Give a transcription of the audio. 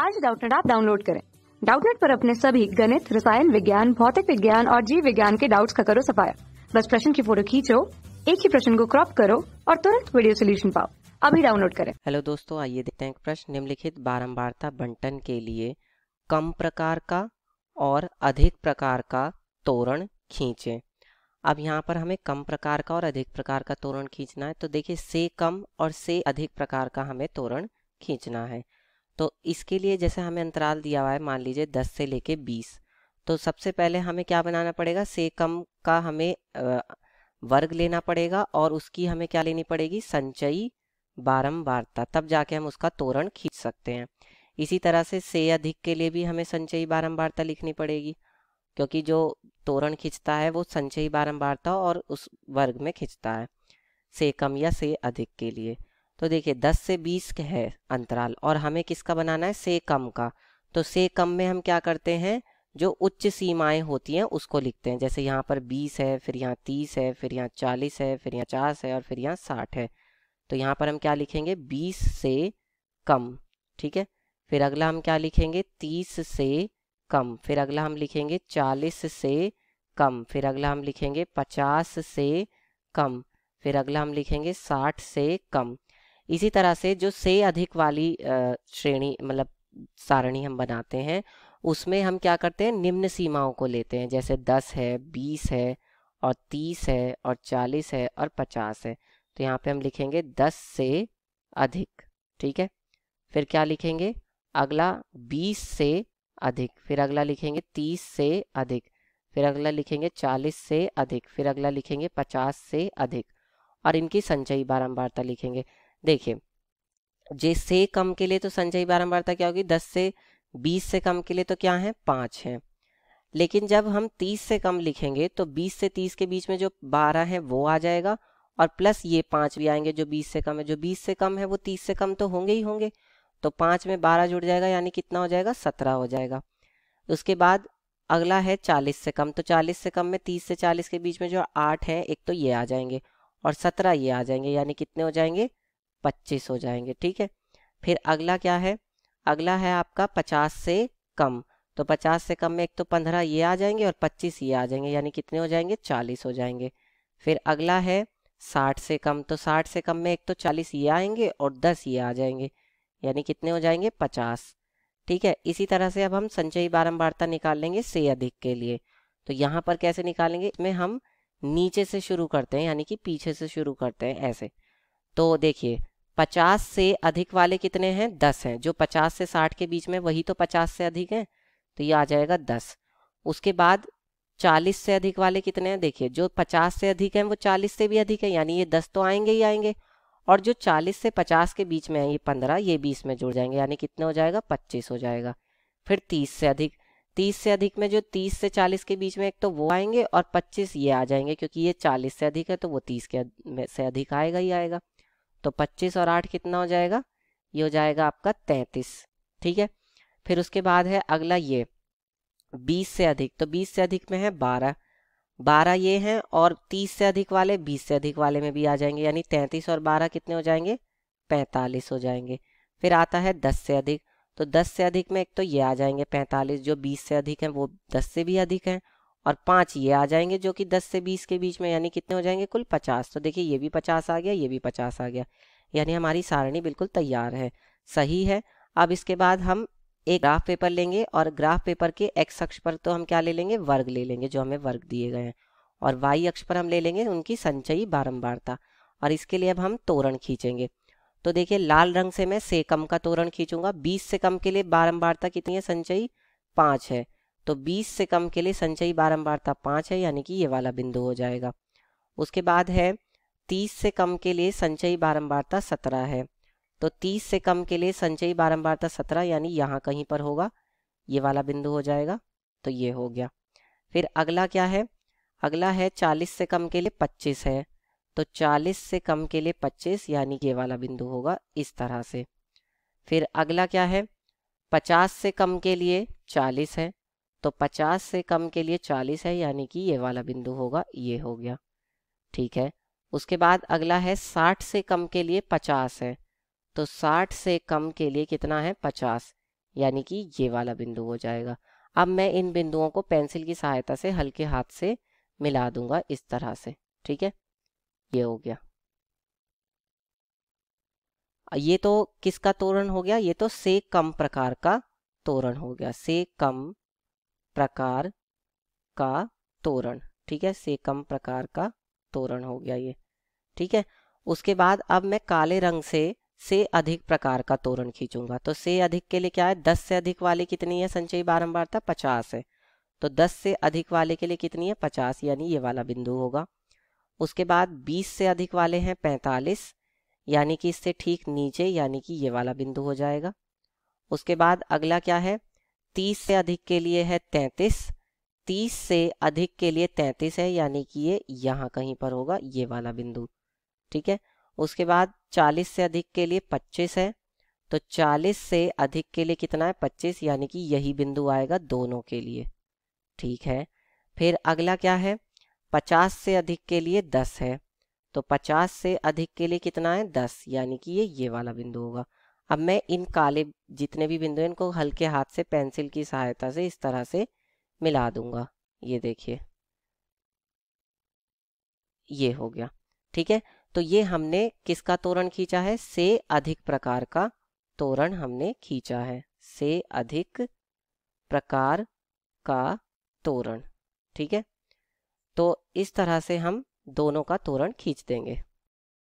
आज डाउटनेट आप डाउनलोड करें डाउटनेट पर अपने सभी गणित रसायन विज्ञान भौतिक विज्ञान और जीव विज्ञान के डाउट्स का करो सफाया बस प्रश्न की फोटो खींचो एक ही प्रश्न को क्रॉप करो और तुरंत वीडियो सोल्यूशन पाओ अभी डाउनलोड करें हेलो दोस्तों आइए देखते हैं प्रश्न निम्नलिखित बारम्बारता बंटन के लिए कम प्रकार का और अधिक प्रकार का तोरण खींचे अब यहाँ पर हमें कम प्रकार का और अधिक प्रकार का तोरण खींचना है तो देखिए से कम और से अधिक प्रकार का हमें तोरण खींचना है तो इसके लिए जैसे हमें अंतराल दिया हुआ है मान लीजिए दस से लेके बीस तो सबसे पहले हमें क्या बनाना पड़ेगा से कम का हमें वर्ग लेना पड़ेगा और उसकी हमें क्या लेनी पड़ेगी संचयी बारंबारता तब जाके हम उसका तोरण खींच सकते हैं इसी तरह से से अधिक के लिए भी हमें संचयी बारंबारता लिखनी पड़ेगी क्योंकि जो तोरण खींचता है वो संचयी बारंबारता और उस वर्ग में खींचता है से कम या से अधिक के लिए तो देखिए 10 से 20 है अंतराल और हमें किसका बनाना है से कम का तो से कम में हम क्या करते हैं जो उच्च सीमाएं होती हैं उसको लिखते हैं जैसे यहाँ पर 20 है फिर यहाँ 30 है फिर यहाँ 40 है फिर यहाँ 50 है और फिर यहाँ 60 है तो यहाँ पर हम क्या लिखेंगे 20 से कम ठीक है फिर अगला हम क्या लिखेंगे 30 से कम फिर अगला हम लिखेंगे 40 से कम फिर अगला हम लिखेंगे 50 से कम फिर अगला हम लिखेंगे 60 से कम इसी तरह से जो से अधिक वाली श्रेणी मतलब सारणी हम बनाते हैं उसमें हम क्या करते हैं निम्न सीमाओं को लेते हैं जैसे दस है बीस है और तीस है और चालीस है और पचास है तो यहाँ पे हम लिखेंगे दस से अधिक ठीक है फिर क्या लिखेंगे अगला बीस से अधिक फिर अगला लिखेंगे तीस से अधिक फिर अगला लिखेंगे चालीस से अधिक फिर अगला लिखेंगे पचास से अधिक और इनकी संचयी बारंबारता लिखेंगे देखिए जे से कम के लिए तो संचयी बारंबारता क्या होगी दस से बीस से कम के लिए तो क्या है पाँच है लेकिन जब हम तीस से कम लिखेंगे तो बीस से तीस के बीच में जो बारह है वो आ जाएगा और प्लस ये पाँच भी आएंगे जो बीस से कम है जो बीस से कम है वो तीस से कम तो होंगे ही होंगे तो पाँच में बारह जुड़ जाएगा यानी कितना हो जाएगा सत्रह हो जाएगा उसके बाद अगला है चालीस से कम तो चालीस से कम में तीस से चालीस के बीच में जो आठ है एक तो ये आ जाएंगे और सत्रह ये आ जाएंगे यानी कितने हो जाएंगे पच्चीस हो जाएंगे ठीक है फिर अगला क्या है अगला है आपका पचास से कम तो पचास से कम में एक तो पंद्रह ये आ जाएंगे और पच्चीस ये आ जाएंगे यानी कितने हो जाएंगे चालीस हो जाएंगे फिर अगला है साठ से कम तो साठ से कम में एक तो चालीस ये आएंगे और दस ये आ जाएंगे यानी कितने हो जाएंगे पचास ठीक है इसी तरह से अब हम संचयी बारंबारता निकाल लेंगे से अधिक के लिए तो यहाँ पर कैसे निकालेंगे इसमें हम नीचे से शुरू करते हैं यानी कि पीछे से शुरू करते हैं ऐसे तो देखिए 50 से अधिक वाले कितने हैं 10 हैं जो 50 से 60 के बीच में वही तो 50 से अधिक हैं तो ये आ जाएगा 10 उसके बाद 40 से अधिक वाले कितने हैं देखिए जो 50 से अधिक हैं वो 40 से भी अधिक है यानी ये 10 तो आएंगे ही आएंगे और जो 40 से 50 के बीच में है ये 15 ये 20 में जुड़ जाएंगे यानी कितने हो जाएगा पच्चीस हो जाएगा फिर तीस से अधिक तीस से अधिक में जो तीस से चालीस के बीच में एक तो वो आएंगे और पच्चीस ये आ जाएंगे क्योंकि ये चालीस से अधिक है तो वो तीस के से अधिक आएगा ही आएगा तो 25 और 8 कितना हो जाएगा ये हो जाएगा आपका 33 ठीक है फिर उसके बाद है अगला ये 20 से अधिक तो 20 से अधिक में है 12 12 ये हैं और 30 से अधिक वाले 20 से अधिक वाले में भी आ जाएंगे यानी 33 और 12 कितने हो जाएंगे 45 हो जाएंगे फिर आता है 10 से अधिक तो 10 से अधिक में एक तो ये आ जाएंगे 45 जो 20 से अधिक हैं वो 10 से भी अधिक हैं और पांच ये आ जाएंगे जो कि दस से बीस के बीच में यानी कितने हो जाएंगे कुल पचास तो देखिए ये भी पचास आ गया ये भी पचास आ गया यानी हमारी सारणी बिल्कुल तैयार है सही है अब इसके बाद हम एक ग्राफ पेपर लेंगे और ग्राफ पेपर के एक्स अक्ष पर तो हम क्या ले लेंगे वर्ग ले लेंगे जो हमें वर्ग दिए गए हैं और वाई अक्ष पर हम ले लेंगे उनकी संचयी बारम्बारता और इसके लिए अब हम तोरण खींचेंगे तो देखिए लाल रंग से मैं से कम का तोरण खींचूंगा बीस से कम के लिए बारंबारता कितनी है संचयी पाँच है तो 20 से कम के लिए संचयी बारंबारता पाँच है यानी कि ये वाला बिंदु हो जाएगा उसके बाद है 30 से कम के लिए संचयी बारंबारता सत्रह है तो 30 से कम के लिए संचयी बारंबारता सत्रह यानी यहाँ कहीं पर होगा ये वाला बिंदु हो जाएगा तो ये हो गया फिर अगला क्या है अगला है 40 से कम के लिए 25 है तो 40 से कम के लिए 25 यानी ये वाला बिंदु होगा इस तरह से फिर अगला क्या है 50 से कम के लिए 40 है तो 50 से कम के लिए 40 है यानी कि ये वाला बिंदु होगा ये हो गया ठीक है उसके बाद अगला है 60 से कम के लिए 50 है तो 60 से कम के लिए कितना है 50 यानी कि ये वाला बिंदु हो जाएगा अब मैं इन बिंदुओं को पेंसिल की सहायता से हल्के हाथ से मिला दूंगा इस तरह से ठीक है ये हो गया ये तो किसका तोरण हो गया ये तो से कम प्रकार का तोरण हो गया से कम प्रकार का तोरण ठीक है से कम प्रकार का तोरण हो गया ये ठीक है उसके बाद अब मैं काले रंग से से अधिक प्रकार का तोरण खींचूंगा तो से अधिक के लिए क्या है दस से अधिक वाले कितनी है संचयी बारंबारता पचास है तो दस से अधिक वाले के लिए कितनी है पचास यानी ये वाला बिंदु होगा उसके बाद बीस से अधिक वाले हैं पैंतालीस यानी कि इससे ठीक नीचे यानी कि ये वाला बिंदु हो जाएगा उसके बाद अगला क्या है 30 से अधिक के लिए है 33, तीस से अधिक के लिए 33 है यानी कि ये यहाँ कहीं पर होगा ये वाला बिंदु ठीक है उसके बाद चालीस से अधिक के लिए पच्चीस है तो चालीस से अधिक के लिए कितना है पच्चीस यानी कि यही बिंदु आएगा दोनों के लिए ठीक है फिर अगला क्या है पचास से अधिक के लिए दस है तो पचास से अधिक के लिए कितना है दस यानी कि ये ये वाला बिंदु होगा अब मैं इन काले जितने भी बिंदु हैं इनको हल्के हाथ से पेंसिल की सहायता से इस तरह से मिला दूंगा ये देखिए ये हो गया ठीक है तो ये हमने किसका तोरण खींचा है से अधिक प्रकार का तोरण हमने खींचा है से अधिक प्रकार का तोरण ठीक है तो इस तरह से हम दोनों का तोरण खींच देंगे